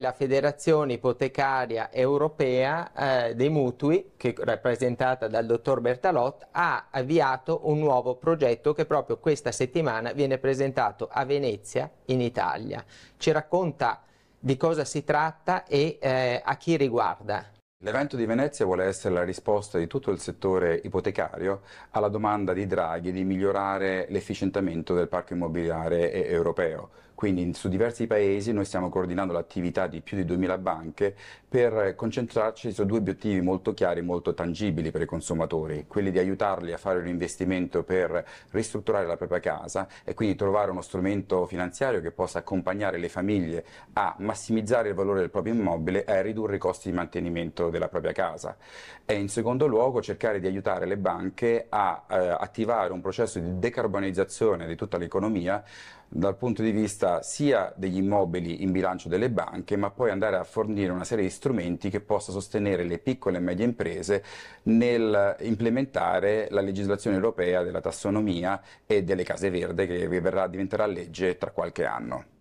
la Federazione Ipotecaria Europea eh, dei Mutui, che è rappresentata dal dottor Bertalot, ha avviato un nuovo progetto che proprio questa settimana viene presentato a Venezia, in Italia. Ci racconta di cosa si tratta e eh, a chi riguarda. L'evento di Venezia vuole essere la risposta di tutto il settore ipotecario alla domanda di Draghi di migliorare l'efficientamento del parco immobiliare europeo. Quindi su diversi paesi noi stiamo coordinando l'attività di più di 2000 banche per concentrarci su due obiettivi molto chiari, molto tangibili per i consumatori, quelli di aiutarli a fare un investimento per ristrutturare la propria casa e quindi trovare uno strumento finanziario che possa accompagnare le famiglie a massimizzare il valore del proprio immobile e a ridurre i costi di mantenimento della propria casa. E in secondo luogo cercare di aiutare le banche a eh, attivare un processo di decarbonizzazione di tutta l'economia dal punto di vista sia degli immobili in bilancio delle banche, ma poi andare a fornire una serie di strumenti che possa sostenere le piccole e medie imprese nel implementare la legislazione europea della tassonomia e delle case verde che verrà, diventerà legge tra qualche anno.